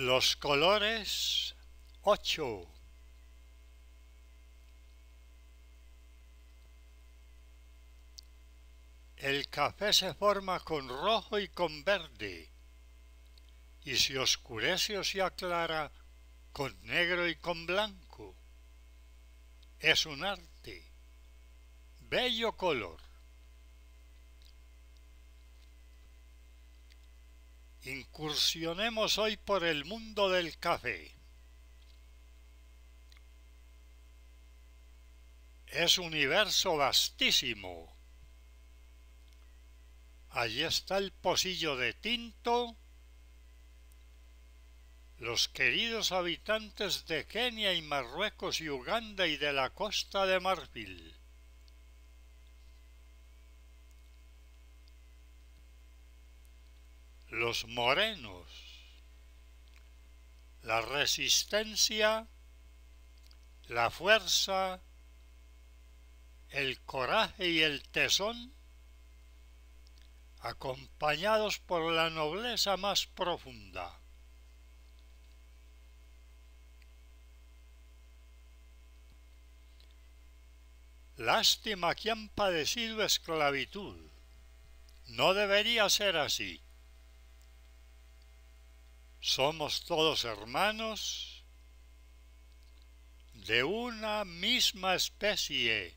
Los colores 8. El café se forma con rojo y con verde, y si oscurece o se aclara con negro y con blanco. Es un arte, bello color. Incursionemos hoy por el mundo del café. Es universo vastísimo. Allí está el pocillo de tinto, los queridos habitantes de Kenia y Marruecos y Uganda y de la costa de Marfil. los morenos, la resistencia, la fuerza, el coraje y el tesón, acompañados por la nobleza más profunda. Lástima que han padecido esclavitud. No debería ser así somos todos hermanos de una misma especie,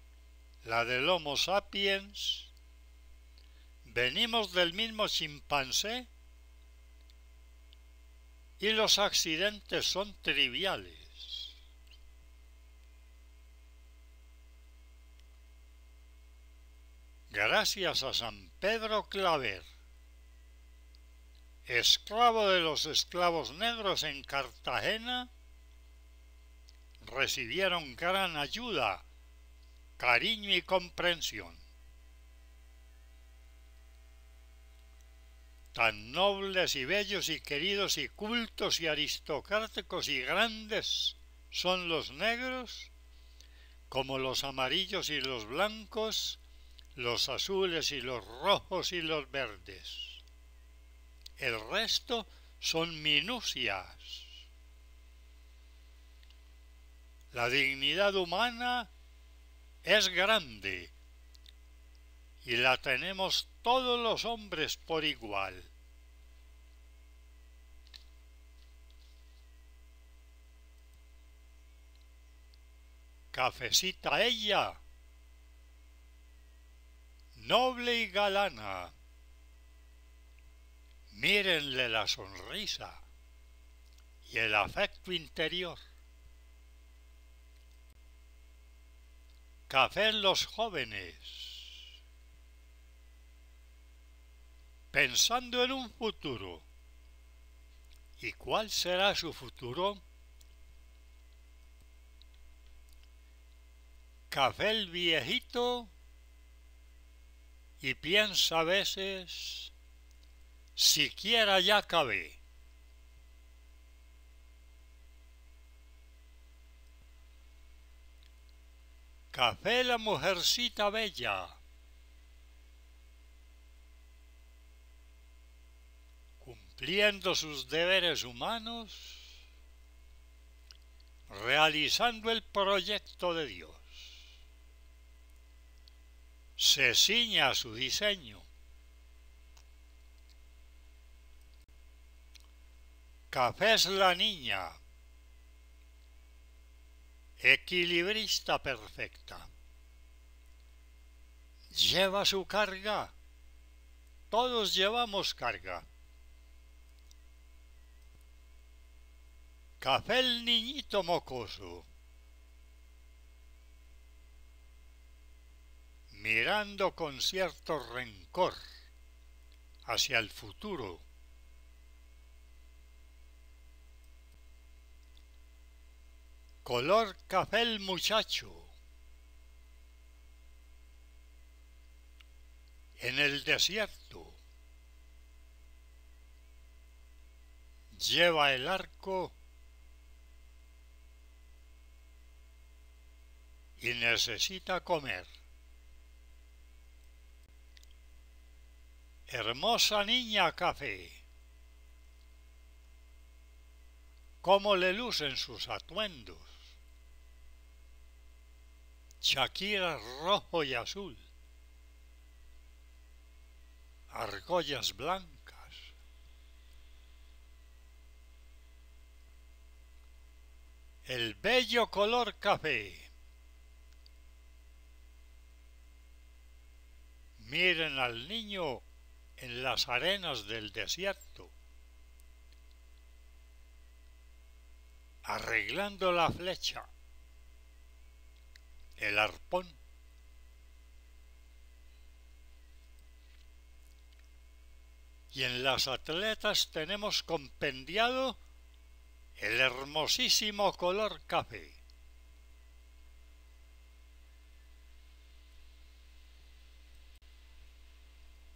la del Homo sapiens, venimos del mismo chimpancé y los accidentes son triviales. Gracias a San Pedro Claver esclavo de los esclavos negros en Cartagena, recibieron gran ayuda, cariño y comprensión. Tan nobles y bellos y queridos y cultos y aristocráticos y grandes son los negros como los amarillos y los blancos, los azules y los rojos y los verdes el resto son minucias. La dignidad humana es grande y la tenemos todos los hombres por igual. Cafecita ella, noble y galana. Mírenle la sonrisa y el afecto interior. Café en los jóvenes. Pensando en un futuro. ¿Y cuál será su futuro? Café el viejito y piensa a veces siquiera ya cabe. Café la mujercita bella. Cumpliendo sus deberes humanos, realizando el proyecto de Dios. Se ciña su diseño. es la niña. Equilibrista perfecta. Lleva su carga. Todos llevamos carga. Café el niñito mocoso. Mirando con cierto rencor hacia el futuro. Color café el muchacho. En el desierto. Lleva el arco y necesita comer. Hermosa niña café. Cómo le lucen sus atuendos. Shakira rojo y azul, argollas blancas, el bello color café. Miren al niño en las arenas del desierto, arreglando la flecha el arpón y en las atletas tenemos compendiado el hermosísimo color café.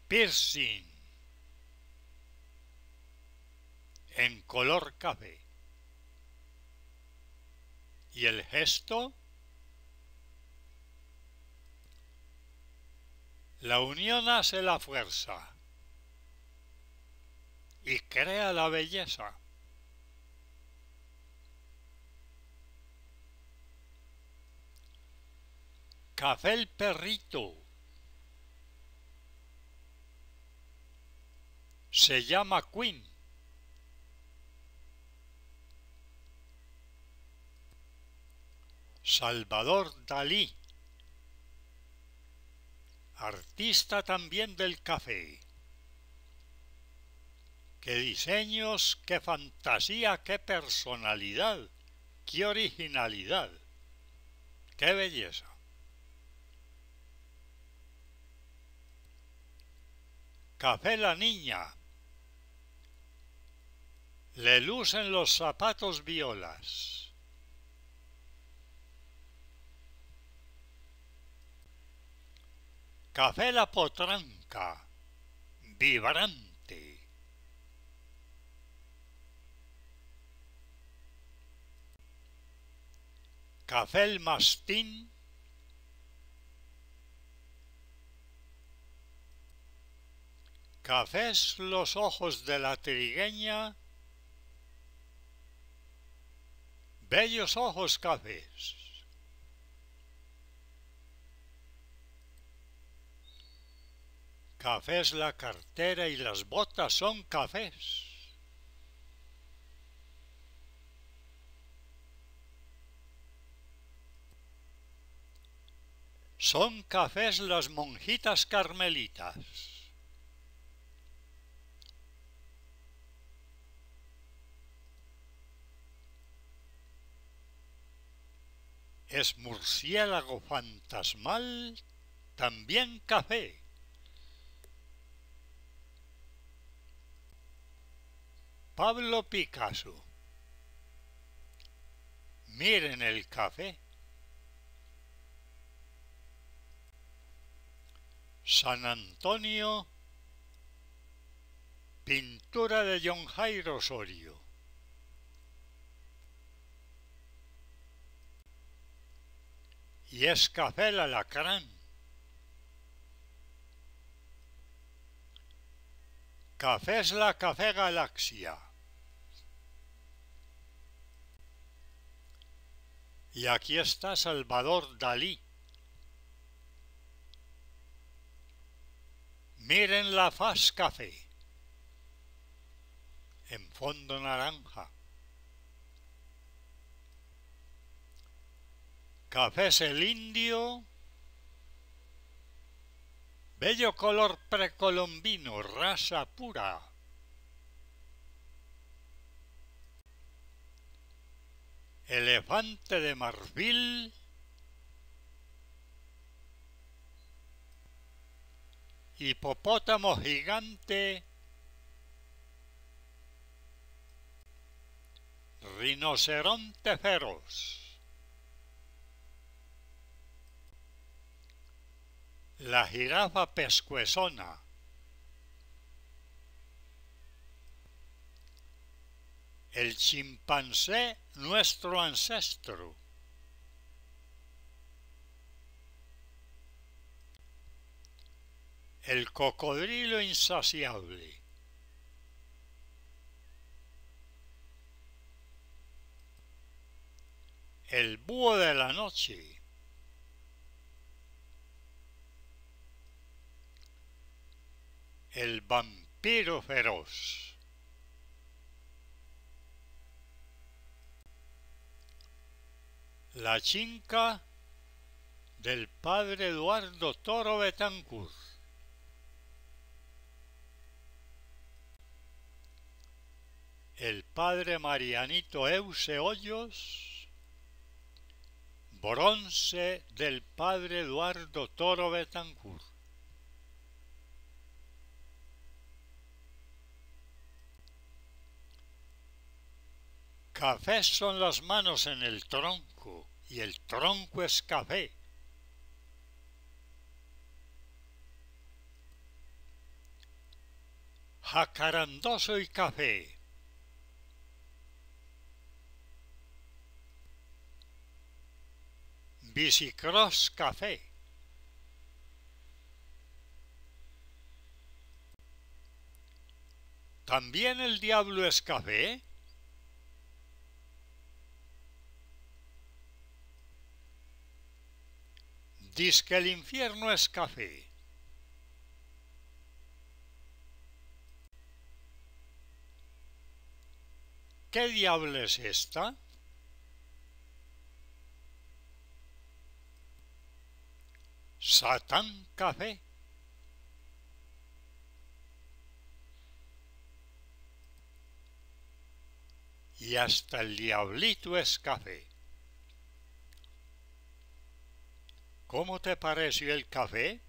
Piercing en color café. Y el gesto La unión hace la fuerza y crea la belleza. Café el perrito. Se llama Queen. Salvador Dalí artista también del café. ¡Qué diseños, qué fantasía, qué personalidad, qué originalidad! ¡Qué belleza! Café la niña. Le lucen los zapatos violas. Café La Potranca, vibrante. Café El Mastín, Cafés Los Ojos de la Trigueña, Bellos Ojos Cafés. Cafés la cartera y las botas son cafés. Son cafés las monjitas carmelitas. Es murciélago fantasmal, también café. Pablo Picasso. Miren el café. San Antonio. Pintura de John Jairo Osorio. Y es café Lacrán. Café es la Café Galaxia. Y aquí está Salvador Dalí. Miren la faz café, en fondo naranja. es el indio, bello color precolombino, raza pura. elefante de marfil hipopótamo gigante, rinoceronte feroz. La jirafa pescuezona. el chimpancé nuestro ancestro. El cocodrilo insaciable. El búho de la noche. El vampiro feroz. La chinca del padre Eduardo Toro Betancur. El padre Marianito Euse Hoyos. Bronce del padre Eduardo Toro Betancur. Café son las manos en el tronco y el tronco es café. Jacarandoso y café. Bicicross Café. ¿También el diablo es café? Dice que el infierno es café. ¿Qué diablo es esta? Satán Café. Y hasta el diablito es café. ¿Cómo te pareció el café?